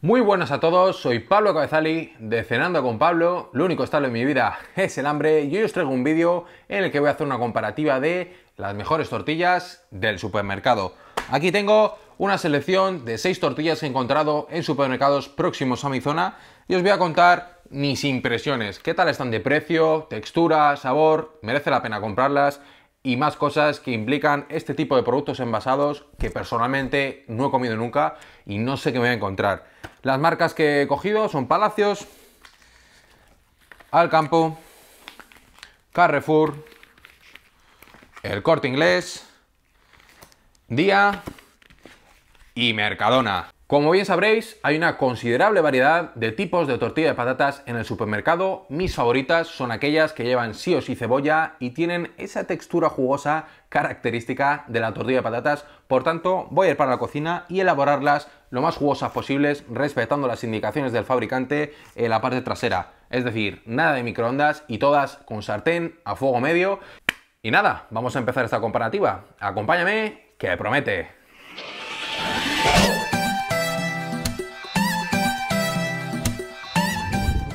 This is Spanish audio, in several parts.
Muy buenas a todos, soy Pablo Cabezali de Cenando con Pablo, lo único estable en mi vida es el hambre y hoy os traigo un vídeo en el que voy a hacer una comparativa de las mejores tortillas del supermercado. Aquí tengo una selección de 6 tortillas que he encontrado en supermercados próximos a mi zona y os voy a contar mis impresiones, qué tal están de precio, textura, sabor, merece la pena comprarlas y más cosas que implican este tipo de productos envasados que personalmente no he comido nunca y no sé qué me voy a encontrar. Las marcas que he cogido son Palacios, Alcampo, Carrefour, El Corte Inglés, Día y Mercadona. Como bien sabréis, hay una considerable variedad de tipos de tortilla de patatas en el supermercado. Mis favoritas son aquellas que llevan sí o sí cebolla y tienen esa textura jugosa característica de la tortilla de patatas. Por tanto, voy a ir para la cocina y elaborarlas lo más jugosas posibles, respetando las indicaciones del fabricante en la parte trasera. Es decir, nada de microondas y todas con sartén a fuego medio. Y nada, vamos a empezar esta comparativa. Acompáñame, que promete.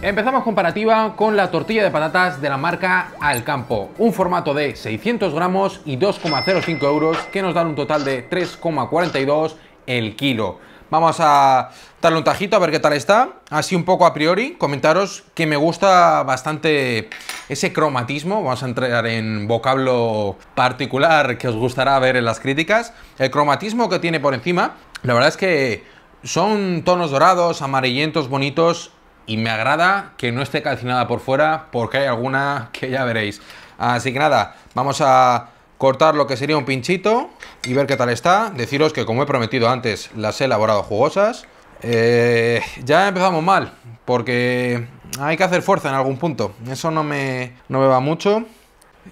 Empezamos comparativa con la tortilla de patatas de la marca Al Campo, un formato de 600 gramos y 2,05 euros que nos dan un total de 3,42 el kilo. Vamos a darle un tajito a ver qué tal está. Así un poco a priori, comentaros que me gusta bastante ese cromatismo. Vamos a entrar en vocablo particular que os gustará ver en las críticas. El cromatismo que tiene por encima, la verdad es que son tonos dorados, amarillentos, bonitos y me agrada que no esté calcinada por fuera porque hay alguna que ya veréis. Así que nada, vamos a cortar lo que sería un pinchito y ver qué tal está. Deciros que como he prometido antes, las he elaborado jugosas. Eh, ya empezamos mal, porque hay que hacer fuerza en algún punto. Eso no me, no me va mucho.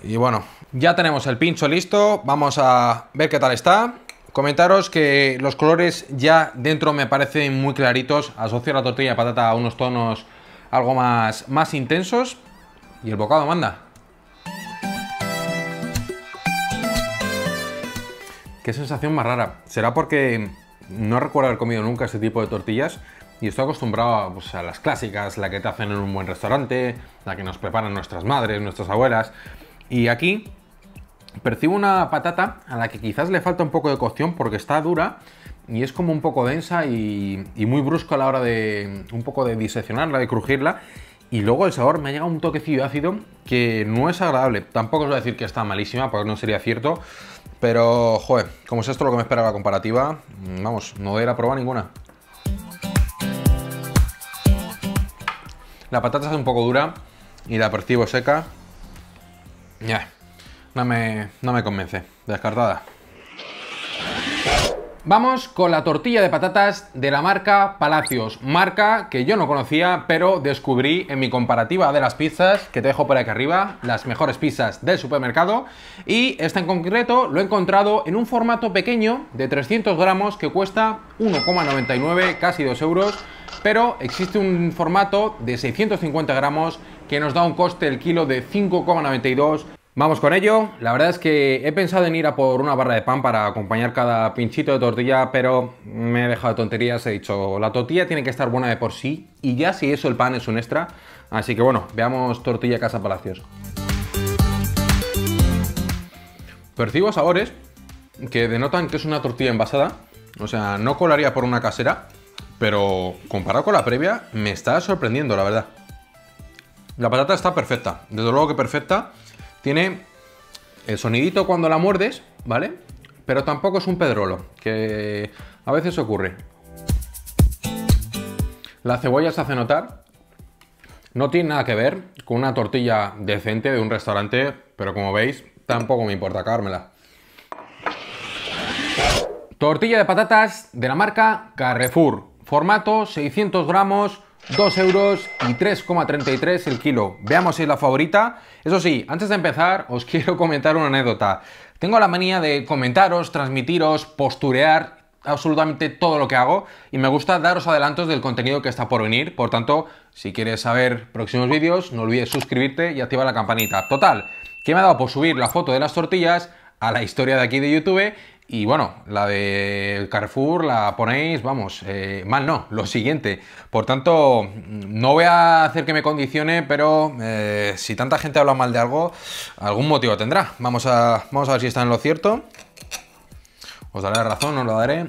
Y bueno, ya tenemos el pincho listo. Vamos a ver qué tal está. Comentaros que los colores ya dentro me parecen muy claritos. Asocio la tortilla de patata a unos tonos algo más, más intensos. Y el bocado manda. Qué sensación más rara. ¿Será porque no recuerdo haber comido nunca este tipo de tortillas? Y estoy acostumbrado pues, a las clásicas, la que te hacen en un buen restaurante, la que nos preparan nuestras madres, nuestras abuelas. Y aquí Percibo una patata a la que quizás le falta un poco de cocción porque está dura y es como un poco densa y, muy brusco a la hora de un poco de diseccionarla, de crujirla. Y luego el sabor me ha llegado un toquecillo ácido que no es agradable. Tampoco os voy a decir que está malísima, porque no sería cierto. Pero, joder, como es esto lo que me esperaba comparativa, mm, vamos, no voy a probar ninguna. La patata es un poco dura y la percibo seca. Ya no me, convence. Descartada. Vamos con la tortilla de patatas de la marca Palacios, marca que yo no conocía, pero descubrí en mi comparativa de las pizzas, que te dejo por aquí arriba, las mejores pizzas del supermercado, y esta en concreto lo he encontrado en un formato pequeño de 300 gramos que cuesta 1,99, casi 2 euros, pero existe un formato de 650 gramos que nos da un coste el kilo de 5,92 Vamos con ello. La verdad es que he pensado en ir a por una barra de pan para acompañar cada pinchito de tortilla, pero me he dejado tonterías. He dicho, la tortilla tiene que estar buena de por sí y ya si eso el pan es un extra. Así que bueno, veamos tortilla Casa Palacios. Percibo sabores que denotan que es una tortilla envasada. O sea, no colaría por una casera, pero comparado con la previa, me está sorprendiendo, la verdad. La patata está perfecta, desde luego que perfecta. Tiene el sonidito cuando la muerdes, ¿vale? Pero tampoco es un pedrolo, que a veces ocurre. La cebolla se hace notar. No tiene nada que ver con una tortilla decente de un restaurante, pero como veis, tampoco me importa cármela. Tortilla de patatas de la marca Carrefour. Formato 600 gramos, 2 euros y 3,33 el kilo. Veamos si es la favorita. Eso sí, antes de empezar os quiero comentar una anécdota. Tengo la manía de comentaros, transmitiros, posturear absolutamente todo lo que hago y me gusta daros adelantos del contenido que está por venir. Por tanto, si quieres saber próximos vídeos, no olvides suscribirte y activar la campanita. Total, que me ha dado por subir la foto de las tortillas a la historia de aquí de YouTube y bueno, la de Carrefour la ponéis, vamos, eh, mal no, lo siguiente. Por tanto, no voy a hacer que me condicione, pero eh, si tanta gente habla mal de algo, algún motivo tendrá. Vamos a, vamos a ver si está en lo cierto. Os daré razón, os lo daré.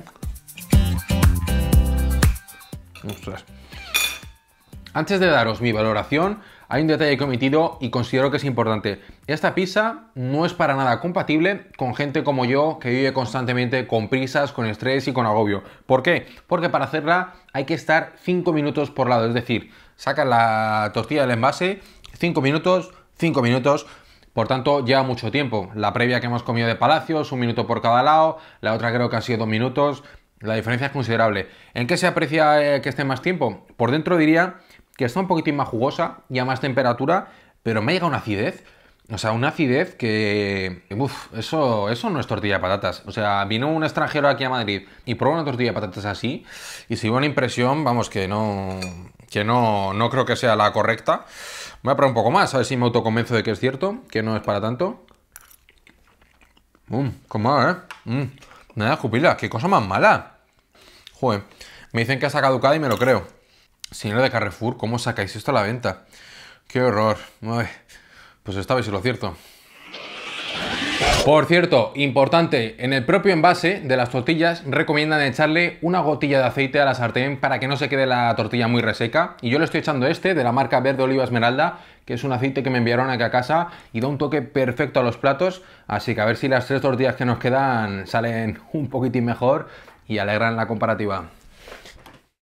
Antes de daros mi valoración, hay un detalle que he omitido y considero que es importante. Esta pizza no es para nada compatible con gente como yo que vive constantemente con prisas, con estrés y con agobio. ¿Por qué? Porque para hacerla hay que estar 5 minutos por lado, es decir, sacas la tortilla del envase, 5 minutos, 5 minutos, por tanto, lleva mucho tiempo. La previa que hemos comido de Palacios, un minuto por cada lado, la otra creo que ha sido dos minutos. La diferencia es considerable. ¿En qué se aprecia eh, que esté más tiempo? Por dentro diría está un poquitín más jugosa y a más temperatura, pero me llega una acidez. O sea, una acidez que. Uf, eso, eso no es tortilla de patatas. O sea, vino un extranjero aquí a Madrid y probó una tortilla de patatas así y se dio una impresión, vamos, que no. que no, creo que sea la correcta. Voy a probar un poco más, a ver si me autoconvenzo de que es cierto, que no es para tanto. Mmm, ¿eh? Mmm, nada, jupila, qué cosa más mala. Joder, me dicen que está caducada y me lo creo. Señora de Carrefour, ¿cómo sacáis esto a la venta? ¡Qué horror! Pues pues vez es lo cierto. Por cierto, importante, en el propio envase de las tortillas recomiendan echarle una gotilla de aceite a la sartén para que no se quede la tortilla muy reseca. Y yo le estoy echando este de la marca Verde Oliva Esmeralda, que es un aceite que me enviaron aquí a casa y da un toque perfecto a los platos. Así que a ver si las tres tortillas que nos quedan salen un poquitín mejor y alegran la comparativa.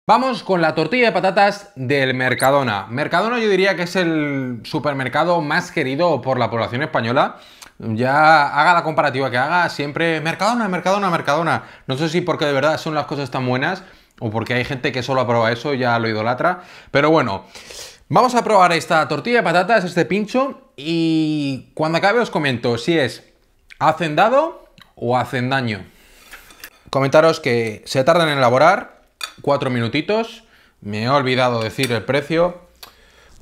Vamos con la tortilla de patatas del Mercadona. Mercadona yo diría que es el supermercado más querido por la población española. Ya haga la comparativa que haga, siempre Mercadona, Mercadona, Mercadona. No sé si porque de verdad son las cosas tan buenas o porque hay gente que solo aprueba eso y ya lo idolatra. Pero bueno, vamos a probar esta tortilla de patatas, este pincho, y cuando acabe os comento si es dado o hacen daño. Comentaros que se tardan en elaborar, cuatro minutitos. Me he olvidado decir el precio.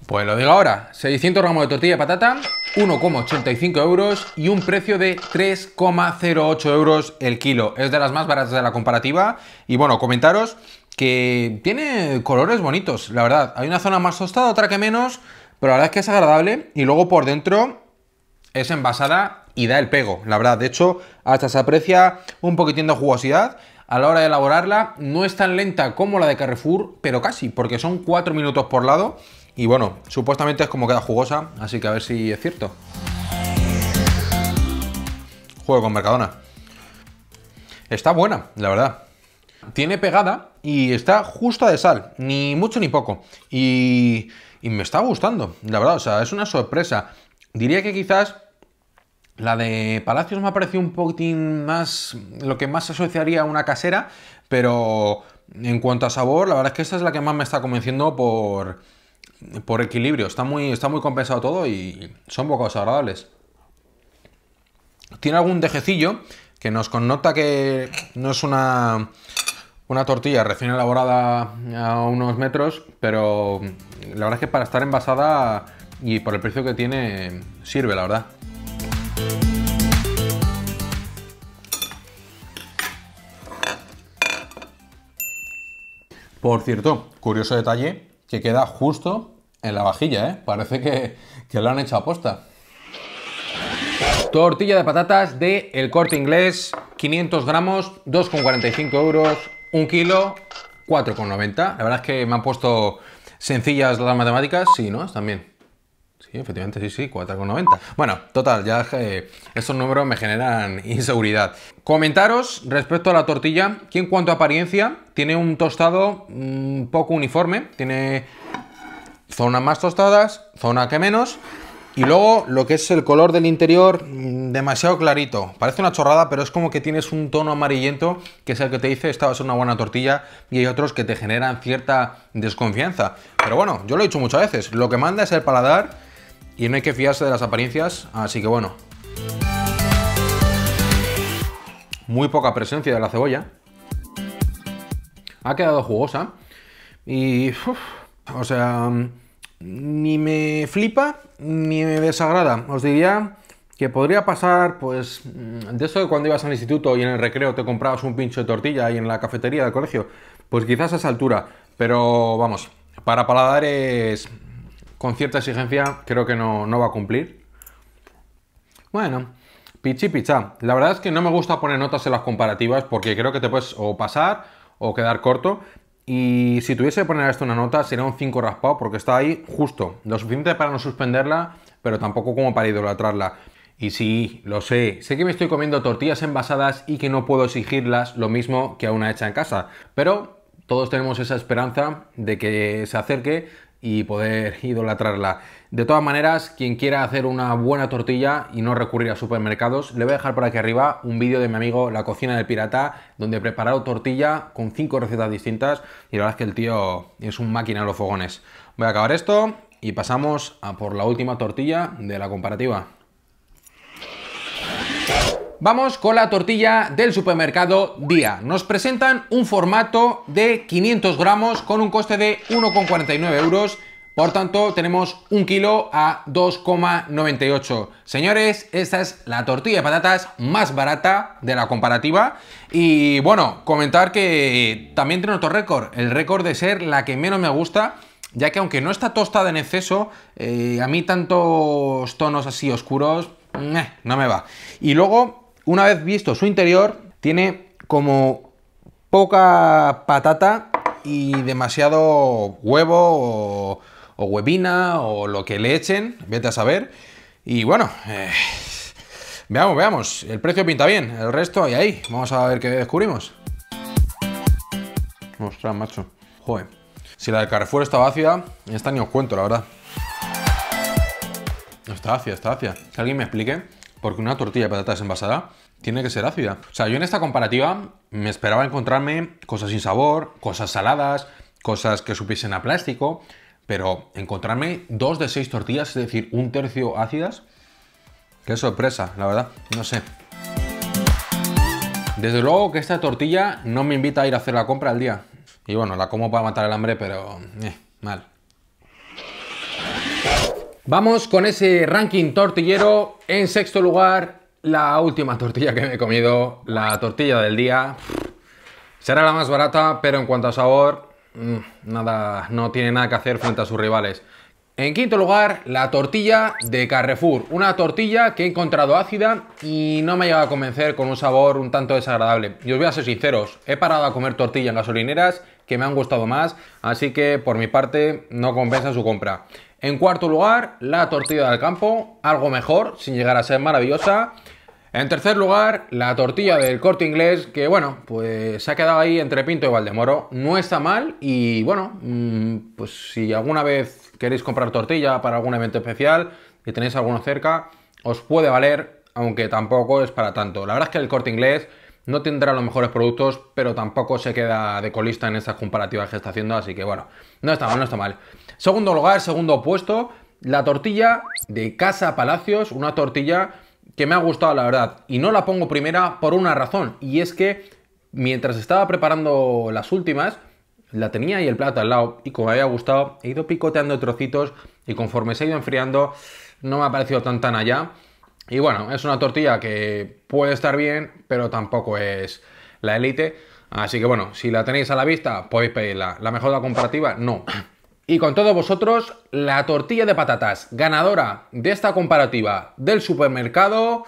Pues lo digo ahora, 600 gramos de tortilla de patata, 1,85 euros y un precio de 3,08 euros el kilo. Es de las más baratas de la comparativa. Y bueno, comentaros que tiene colores bonitos, la verdad. Hay una zona más tostada, otra que menos, pero la verdad es que es agradable. Y luego por dentro es envasada y da el pego, la verdad. De hecho, hasta se aprecia un poquitín de jugosidad a la hora de elaborarla. No es tan lenta como la de Carrefour, pero casi, porque son 4 minutos por lado. Y bueno, supuestamente es como queda jugosa, así que a ver si es cierto. Juego con Mercadona. Está buena, la verdad. Tiene pegada y está justa de sal, ni mucho ni poco. Y, y me está gustando, la verdad, o sea, es una sorpresa. Diría que quizás la de Palacios me ha parecido un poquitín más. lo que más asociaría a una casera, pero en cuanto a sabor, la verdad es que esta es la que más me está convenciendo por, por equilibrio. Está muy, está muy compensado todo y son bocados agradables. Tiene algún dejecillo que nos connota que no es una, una tortilla recién elaborada a unos metros, pero la verdad es que para estar envasada y por el precio que tiene, sirve, la verdad. Por cierto, curioso detalle que queda justo en la vajilla, ¿eh? Parece que, que lo han hecho aposta. Tortilla de patatas de El Corte Inglés, 500 gramos, 2,45 euros, 1 kilo, 4,90. La verdad es que me han puesto sencillas las matemáticas, sí, ¿no? Están bien. Sí, efectivamente, sí, sí, 4,90. Bueno, total, ya que eh, esos números me generan inseguridad. Comentaros respecto a la tortilla, que en cuanto a apariencia tiene un tostado mm, poco uniforme, tiene zonas más tostadas, zona que menos, y luego lo que es el color del interior, mm, demasiado clarito. Parece una chorrada, pero es como que tienes un tono amarillento, que es el que te dice esta va a ser una buena tortilla, y hay otros que te generan cierta desconfianza. Pero bueno, yo lo he dicho muchas veces, lo que manda es el paladar y no hay que fiarse de las apariencias, así que bueno. Muy poca presencia de la cebolla. Ha quedado jugosa y... o sea, ni me flipa ni me desagrada. Os diría que podría pasar, pues, mm, de eso de cuando ibas al instituto y en el recreo te comprabas un pincho de tortilla y en la cafetería del colegio, pues quizás a esa altura, pero vamos, para paladares con cierta exigencia creo que no, va a cumplir. Bueno, pichi picha. La verdad es que no me gusta poner notas en las comparativas porque creo que te puedes o pasar o quedar corto. Y si tuviese que poner a esto una nota, sería un 5 raspado porque está ahí justo, lo suficiente para no suspenderla, pero tampoco como para idolatrarla. Y sí, lo sé, sé que me estoy comiendo tortillas envasadas y que no puedo exigirlas lo mismo que a una hecha en casa, pero todos tenemos esa esperanza de que se acerque y poder idolatrarla. De todas maneras, quien quiera hacer una buena tortilla y no recurrir a supermercados, le voy a dejar por aquí arriba un vídeo de mi amigo La Cocina del Pirata, donde he preparado tortilla con cinco recetas distintas y la verdad es que el tío es un máquina de los fogones. Voy a acabar esto y pasamos a por la última tortilla de la comparativa. Vamos con la tortilla del supermercado Día. Nos presentan un formato de 500 gramos con un coste de 1,49 euros. Por tanto, tenemos un kilo a 2,98. Señores, esta es la tortilla de patatas más barata de la comparativa. Y bueno, comentar que también tiene otro récord. El récord de ser la que menos me gusta ya que aunque no está tostada en exceso, eh, a mí tantos tonos así oscuros, no me va. Y luego una vez visto su interior, tiene como poca patata y demasiado huevo o, huevina o lo que le echen, vete a saber. Y bueno, eh, veamos, veamos, el precio pinta bien, el resto y ahí, vamos a ver qué descubrimos. Ostras, macho, joder. Si la del Carrefour estaba vacía, esta ni os cuento, la verdad. Está vacía, está vacía. Que alguien me explique porque una tortilla de patatas envasada tiene que ser ácida. O sea, yo en esta comparativa me esperaba encontrarme cosas sin sabor, cosas saladas, cosas que supiesen a plástico, pero encontrarme dos de seis tortillas, es decir, un tercio ácidas, qué sorpresa, la verdad, no sé. Desde luego que esta tortilla no me invita a ir a hacer la compra al día. Y bueno, la como para matar el hambre, pero eh, mal. Vamos con ese ranking tortillero. En sexto lugar, la última tortilla que me he comido, la tortilla del día. Será la más barata, pero en cuanto a sabor, mm, nada, no tiene nada que hacer frente a sus rivales. En quinto lugar, la tortilla de Carrefour. Una tortilla que he encontrado ácida y no me ha llegado a convencer con un sabor un tanto desagradable. Y os voy a ser sinceros, he parado a comer tortilla en gasolineras que me han gustado más, así que por mi parte no compensa su compra. En cuarto lugar, la tortilla del campo, algo mejor, sin llegar a ser maravillosa. En tercer lugar, la tortilla del corte inglés, que bueno, pues se ha quedado ahí entre Pinto y Valdemoro. No está mal y bueno, mm, pues si alguna vez queréis comprar tortilla para algún evento especial y tenéis alguno cerca, os puede valer, aunque tampoco es para tanto. La verdad es que el corte inglés no tendrá los mejores productos, pero tampoco se queda de colista en esas comparativas que está haciendo, así que bueno, no está mal, no está mal. Segundo lugar, segundo puesto, la tortilla de Casa Palacios, una tortilla que me ha gustado, la verdad. Y no la pongo primera por una razón, y es que mientras estaba preparando las últimas, la tenía y el plato al lado, y como me había gustado, he ido picoteando trocitos, y conforme se ha ido enfriando, no me ha parecido tan tan allá. Y bueno, es una tortilla que puede estar bien, pero tampoco es la élite. Así que bueno, si la tenéis a la vista, podéis pedirla. ¿La mejor comparativa? No. Y con todos vosotros, la tortilla de patatas, ganadora de esta comparativa del supermercado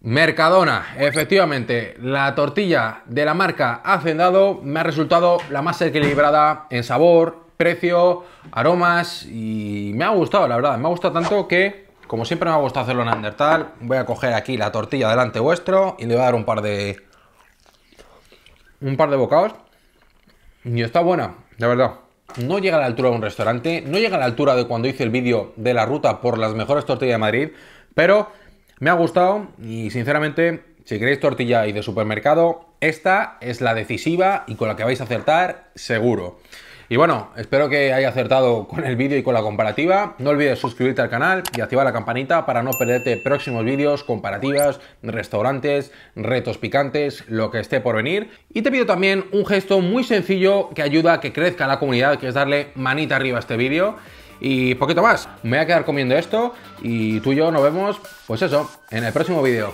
Mercadona. Efectivamente, la tortilla de la marca Hacendado me ha resultado la más equilibrada en sabor, precio, aromas y me ha gustado, la verdad. Me ha gustado tanto que, como siempre me ha gustado hacerlo en Andertal, voy a coger aquí la tortilla delante vuestro y le voy a dar un par de... un par de bocados. Y está buena, de verdad no llega a la altura de un restaurante, no llega a la altura de cuando hice el vídeo de la ruta por las mejores tortillas de Madrid, pero me ha gustado y sinceramente, si queréis tortilla y de supermercado, esta es la decisiva y con la que vais a acertar seguro. Y bueno, espero que haya acertado con el vídeo y con la comparativa. No olvides suscribirte al canal y activar la campanita para no perderte próximos vídeos, comparativas, restaurantes, retos picantes, lo que esté por venir. Y te pido también un gesto muy sencillo que ayuda a que crezca la comunidad, que es darle manita arriba a este vídeo. Y poquito más, me voy a quedar comiendo esto y tú y yo nos vemos, pues eso, en el próximo vídeo.